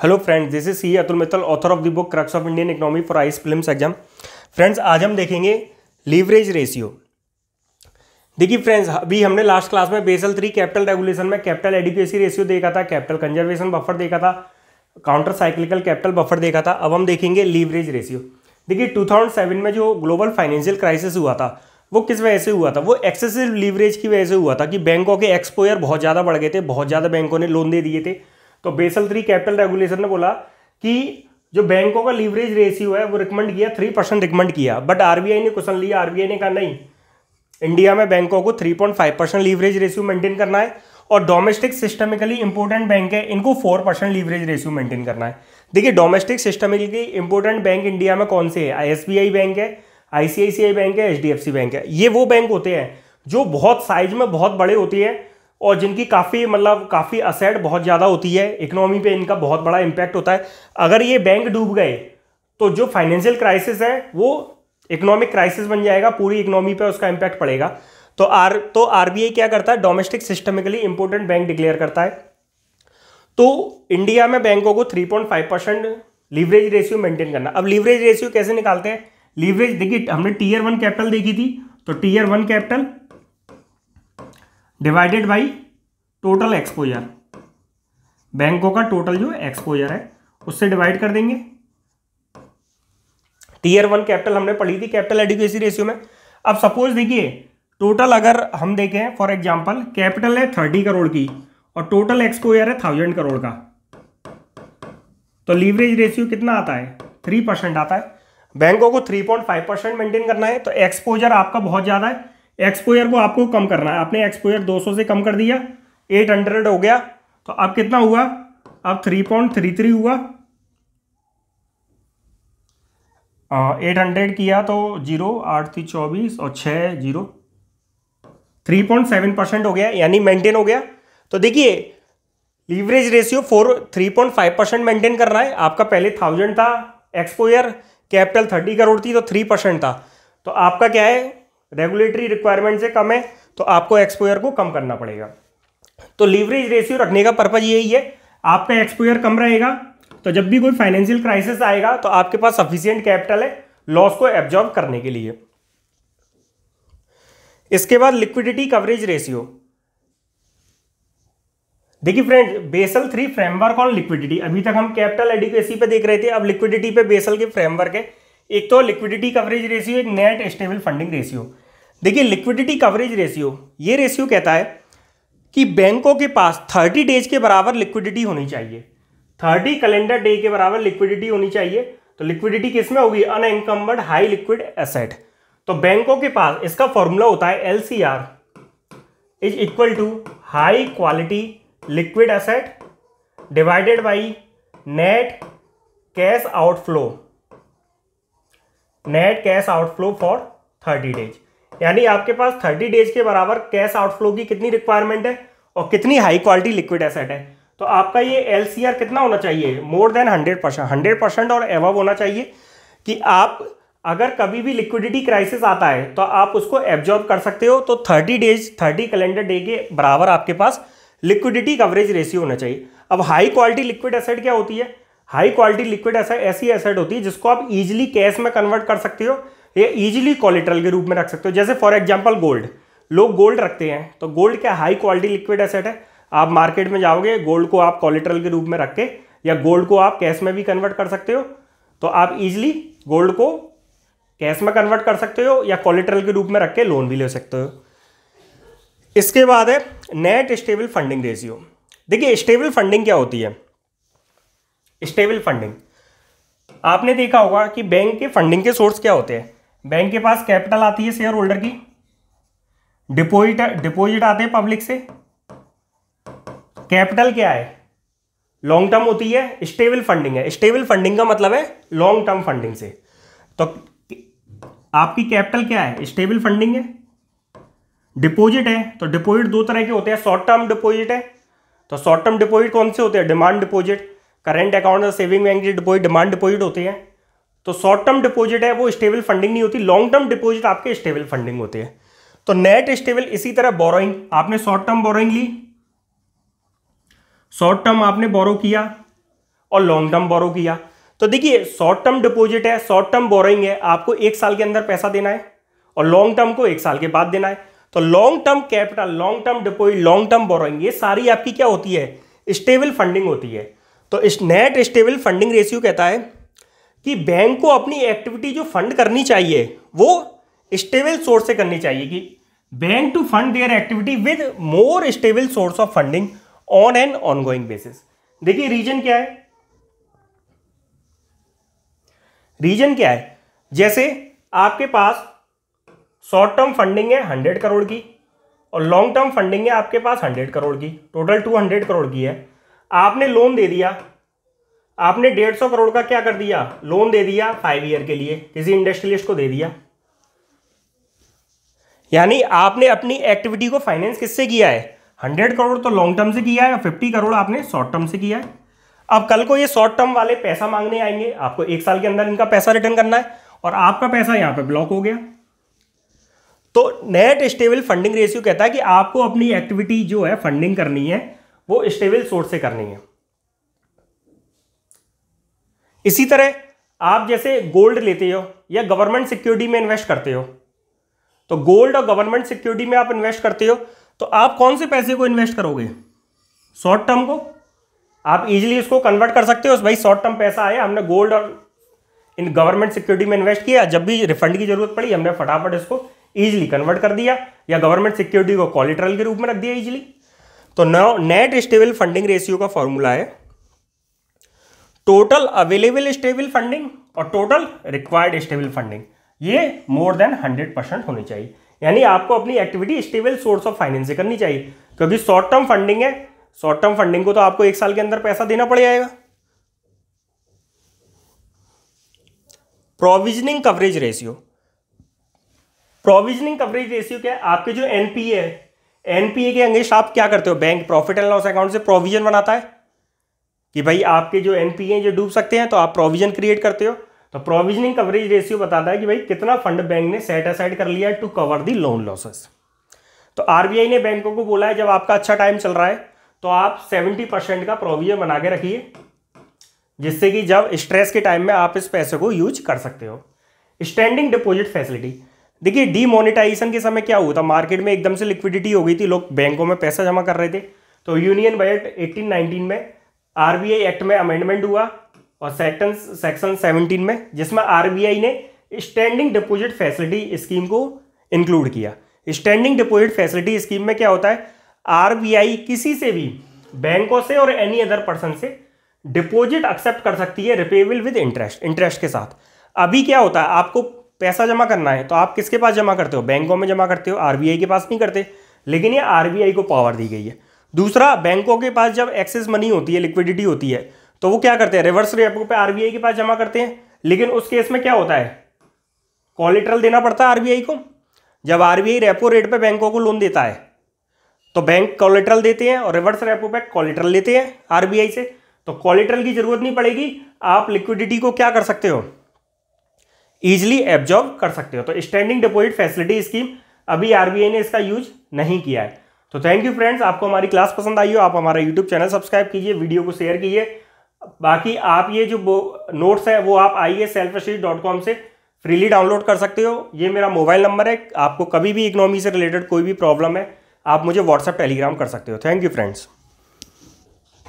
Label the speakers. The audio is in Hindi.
Speaker 1: hello friends this is C Atul Mittal author of the book crux of Indian economy for IAS prelim exam friends आज हम देखेंगे लीवरेज रेशियो देखिए फ्रेंड्स अभी हमने लास्ट क्लास में बेसल थ्री कैपिटल रेगुलेशन में कैपिटल एडिक्यूसी रेशियो देखा था कैपिटल कंजर्वेशन बफर देखा था काउंटर साइक्लिकल कैपिटल बफर देखा था अब हम देखेंगे लीवरेज रेशियो देखिए 2007 में जो ग्लोबल फाइनेंशियल क्राइसिस हुआ था वो किस वजह से हुआ था वो एक्सेसिव लीवरेज की वजह से हुआ था कि बैंकों के एक्सपोयर बहुत ज़्यादा बढ़ गए थे बहुत ज़्यादा बैंकों ने लोन दे दिए थे तो बेसल थ्री कैपिटल रेगुलेशन ने बोला कि जो बैंकों का लीवरेज रेशियो है वो रिकमेंड किया थ्री परसेंट रिकमेंड किया बट आरबीआई ने क्वेश्चन लिया आरबीआई ने कहा नहीं इंडिया में बैंकों को three point five percent leverage ratio maintain करना है और डोमेस्टिक सिस्टमिकली इंपॉर्टेंट बैंक है इनको four percent leverage ratio maintain करना है देखिए domestic systemically important bank India में कौन से है आई बैंक है आईसीआईसीआई बैंक है एच बैंक है ये वो बैंक होते हैं जो बहुत साइज में बहुत बड़े होते हैं और जिनकी काफ़ी मतलब काफ़ी असेट बहुत ज़्यादा होती है इकोनॉमी पे इनका बहुत बड़ा इम्पैक्ट होता है अगर ये बैंक डूब गए तो जो फाइनेंशियल क्राइसिस है वो इकोनॉमिक क्राइसिस बन जाएगा पूरी इकोनॉमी पे उसका इम्पैक्ट पड़ेगा तो आर तो आरबीआई क्या करता है domestic systemically important bank declare करता है तो इंडिया में बैंकों को 3.5 परसेंट लीवरेज रेशियो मेंटेन करना अब लीवरेज रेशियो कैसे निकालते हैं लीवरेज देखिए हमने टीयर वन कैपिटल देखी थी तो tier one capital divided by total exposure बैंकों का टोटल जो एक्सपोजर है उससे डिवाइड कर देंगे टीयर वन कैपिटल हमने पढ़ी थी कैपिटल एडुकेसी रेशियो में अब सपोज देखिए टोटल अगर हम देखें फॉर एग्जाम्पल कैपिटल है थर्टी करोड़ की और टोटल एक्सपोजर है थाउजेंड करोड़ का तो लीवरेज रेशियो कितना आता है थ्री परसेंट आता है बैंकों को three point five percent maintain करना है तो एक्सपोजर आपका बहुत ज़्यादा है एक्सपोयर को आपको कम करना है आपने एक्सपोयर 200 से कम कर दिया 800 हो गया तो अब कितना हुआ अब 3.33 हुआ एट हंड्रेड किया तो जीरो आठ थी चौबीस और छ zero three point seven percent हो गया यानी मेंटेन हो गया तो देखिए leverage ratio four three point five percent maintain कर रहा है आपका पहले थाउजेंड था एक्सपोयर कैपिटल थर्टी करोड़ थी तो थ्री परसेंट था तो आपका क्या है रेगुलेटरी रिक्वायरमेंट से कम है तो आपको एक्सपोयर को कम करना पड़ेगा तो लीवरेज रेशियो रखने का पर्पज यही है आपका एक्सपोयर कम रहेगा तो जब भी कोई फाइनेंशियल क्राइसिस आएगा तो आपके पास सफिशियंट कैपिटल है लॉस को एब्जॉर्ब करने के लिए इसके बाद लिक्विडिटी कवरेज रेशियो देखिए friend Basel three framework on liquidity अभी तक हम कैपिटल एडिक्वेसी पे देख रहे थे अब लिक्विडिटी पे बेसल के फ्रेमवर्क है एक तो लिक्विडिटी कवरेज रेशियो एक नेट स्टेबल फंडिंग रेशियो देखिए लिक्विडिटी कवरेज रेशियो ये रेशियो कहता है कि बैंकों के पास थर्टी डेज के बराबर लिक्विडिटी होनी चाहिए थर्टी कैलेंडर डे के बराबर लिक्विडिटी होनी चाहिए तो लिक्विडिटी किस में होगी अनइनकम्बर्ड हाई लिक्विड एसेट तो बैंकों के पास इसका फॉर्मूला होता है L C R is equal to high quality liquid asset divided by net cash outflow net cash outflow for thirty days यानी आपके पास थर्टी डेज के बराबर कैश आउटफ्लो की कितनी रिक्वायरमेंट है और कितनी हाई क्वालिटी लिक्विड एसेट है तो आपका ये एल कितना होना चाहिए more than hundred percent hundred percent और एवब होना चाहिए कि आप अगर कभी भी लिक्विडिटी क्राइसिस आता है तो आप उसको एब्जॉर्ब कर सकते हो तो 30 डेज 30 कैलेंडर डे के बराबर आपके पास लिक्विडिटी कवरेज रेशियो होना चाहिए अब हाई क्वालिटी लिक्विड एसेट क्या होती है हाई क्वालिटी लिक्विड ऐसा ऐसी एसेट होती है जिसको आप इजीली कैश में कन्वर्ट कर सकते हो ये इजीली कॉलिट्रल के रूप में रख सकते हो जैसे फॉर एग्जांपल गोल्ड लोग गोल्ड रखते हैं तो गोल्ड क्या हाई क्वालिटी लिक्विड एसेट है आप मार्केट में जाओगे गोल्ड को आप कॉलिट्रल के रूप में रख के या गोल्ड को आप कैश में भी कन्वर्ट कर सकते हो तो आप इजिली गोल्ड को कैश में कन्वर्ट कर सकते हो या कॉलिट्रल के रूप में रख के लोन भी ले सकते हो इसके बाद है नेट स्टेबल फंडिंग रेशियो देखिए स्टेबल फंडिंग क्या होती है स्टेबल फंडिंग आपने देखा होगा कि बैंक के फंडिंग के सोर्स क्या होते हैं बैंक के पास कैपिटल आती है शेयर होल्डर की डिपोजिट डिपोजिट आते हैं पब्लिक से कैपिटल क्या है लॉन्ग टर्म होती है स्टेबल फंडिंग है स्टेबल फंडिंग का मतलब है लॉन्ग टर्म फंडिंग से तो आपकी कैपिटल क्या है स्टेबल फंडिंग है डिपोजिट है तो डिपॉजिट दो तरह के होते हैं शॉर्ट टर्म डिपोजिट है तो शॉर्ट टर्म डिपॉजिट कौन से होते हैं डिमांड डिपॉजिट करेंट अकाउंट और saving bank deposit demand deposit होते हैं तो शॉर्ट टर्म डिपॉजिट है वो स्टेबल फंडिंग नहीं होती लॉन्ग टर्म डिपॉजिट आपके स्टेबल फंडिंग होती है तो नेट स्टेबल इसी तरह बोरोइंग आपने शॉर्ट टर्म बोरोइंग ली शॉर्ट टर्म आपने बोरो किया और लॉन्ग टर्म बोरो किया तो देखिए शॉर्ट टर्म डिपॉजिट है शॉर्ट टर्म बोरोइंग है आपको एक साल के अंदर पैसा देना है और लॉन्ग टर्म को एक साल के बाद देना है तो long term capital long term deposit long term borrowing ये सारी आपकी क्या होती है स्टेबल फंडिंग होती है तो इस नेट स्टेबल फंडिंग रेशियो कहता है कि बैंक को अपनी एक्टिविटी जो फंड करनी चाहिए वो स्टेबल सोर्स से करनी चाहिए कि bank to fund their activity with more stable source of funding on an ongoing basis देखिए रीजन क्या है रीजन क्या है जैसे आपके पास शॉर्ट टर्म फंडिंग है हंड्रेड करोड़ की और लॉन्ग टर्म फंडिंग है आपके पास हंड्रेड करोड़ की टोटल टू हंड्रेड करोड़ की है आपने लोन दे दिया आपने डेढ़ सौ करोड़ का क्या कर दिया लोन दे दिया फाइव ईयर के लिए किसी इंडस्ट्रियलिस्ट को दे दिया यानी आपने अपनी एक्टिविटी को फाइनेंस किससे किया है हंड्रेड करोड़ तो लॉन्ग टर्म से किया है फिफ्टी करोड़ आपने शॉर्ट टर्म से किया है अब कल को ये शॉर्ट टर्म वाले पैसा मांगने आएंगे आपको एक साल के अंदर इनका पैसा रिटर्न करना है और आपका पैसा यहां पे ब्लॉक हो गया तो नेट स्टेबल फंडिंग रेशियो कहता है कि आपको अपनी एक्टिविटी जो है फंडिंग करनी है वो स्टेबल सोर्स से करनी है इसी तरह आप जैसे गोल्ड लेते हो या गवर्नमेंट सिक्योरिटी में इन्वेस्ट करते हो तो गोल्ड और गवर्नमेंट सिक्योरिटी में आप इन्वेस्ट करते हो तो आप कौन से पैसे को इन्वेस्ट करोगे शॉर्ट टर्म को आप इजीली इसको कन्वर्ट कर सकते हो भाई शॉर्ट टर्म पैसा आया हमने गोल्ड और इन गवर्नमेंट सिक्योरिटी में इन्वेस्ट किया जब भी रिफंड की जरूरत पड़ी हमने फटाफट इसको ईजिली कन्वर्ट कर दिया या गवर्नमेंट सिक्योरिटी को कॉलिट्रल के रूप में रख दिया ईजिली तो नेट स्टेबल फंडिंग रेशियो का फॉर्मूला है टोटल अवेलेबल स्टेबल फंडिंग और टोटल रिक्वायर्ड स्टेबल फंडिंग ये मोर देन हंड्रेड परसेंट होनी चाहिए यानी आपको अपनी activity stable source of finance से करनी चाहिए क्योंकि शॉर्ट टर्म फंडिंग है शॉर्ट टर्म फंडिंग को तो आपको एक साल के अंदर पैसा देना पड़ जाएगा provisioning coverage ratio provisioning coverage ratio क्या है आपके जो एनपीए है एनपीए के अंगेस्ट आप क्या करते हो bank profit and loss account से प्रोविजन बनाता है कि भाई आपके जो एन पी जो डूब सकते हैं तो आप प्रोविजन क्रिएट करते हो तो प्रोविजनिंग कवरेज रेशियो बताता है कि भाई कितना फंड बैंक ने सेट असाइड कर लिया to cover the loan losses तो आरबीआई ने बैंकों को बोला है जब आपका अच्छा टाइम चल रहा है तो आप 70 परसेंट का प्रोविजन बना के रखिए जिससे कि जब स्ट्रेस के टाइम में आप इस पैसे को यूज कर सकते हो स्टैंडिंग डिपॉजिट फैसिलिटी देखिए डीमोनिटाइजेशन के समय क्या हुआ था मार्केट में एकदम से लिक्विडिटी हो गई थी लोग बैंकों में पैसा जमा कर रहे थे तो यूनियन बजट एटीन में आरबीआई एक्ट में अमेंडमेंट हुआ और सेक्टन सेक्शन 17 में जिसमें आरबीआई ने स्टैंडिंग डिपॉजिट फैसिलिटी स्कीम को इंक्लूड किया स्टैंडिंग डिपॉजिट फैसिलिटी स्कीम में क्या होता है आरबीआई किसी से भी बैंकों से और एनी अदर पर्सन से डिपॉजिट एक्सेप्ट कर सकती है रिपेबल विद इंटरेस्ट इंटरेस्ट के साथ अभी क्या होता है आपको पैसा जमा करना है तो आप किसके पास जमा करते हो बैंकों में जमा करते हो आरबीआई के पास नहीं करते लेकिन ये आरबीआई को पावर दी गई है दूसरा बैंकों के पास जब एक्सेस मनी होती है लिक्विडिटी होती है तो वो क्या करते हैं रिवर्स रेपो पे आरबीआई के पास जमा करते हैं लेकिन उस केस में क्या होता है कॉलिट्रल देना पड़ता है आरबीआई को जब आरबीआई रेपो रेट पे बैंकों को लोन देता है तो बैंक कॉलिट्रल देते हैं और रिवर्स रेपो पे कॉलिट्रल लेते हैं आरबीआई से तो कॉलिट्रल की जरूरत नहीं पड़ेगी आप लिक्विडिटी को क्या कर सकते हो ईजिली एब्जॉर्व कर सकते हो तो स्टैंडिंग डिपोजिट फैसिलिटी स्कीम अभी आरबीआई ने इसका यूज नहीं किया है तो थैंक यू फ्रेंड्स आपको हमारी क्लास पसंद आई हो आप हमारा यूट्यूब चैनल सब्सक्राइब कीजिए वीडियो को शेयर कीजिए बाकी आप ये जो नोट्स है वो आप आइए सेल्फ डॉट कॉम से फ्रीली डाउनलोड कर सकते हो ये मेरा मोबाइल नंबर है आपको कभी भी इकोनॉमी से रिलेटेड कोई भी प्रॉब्लम है आप मुझे व्हाट्सअप टेलीग्राम कर सकते हो थैंक यू फ्रेंड्स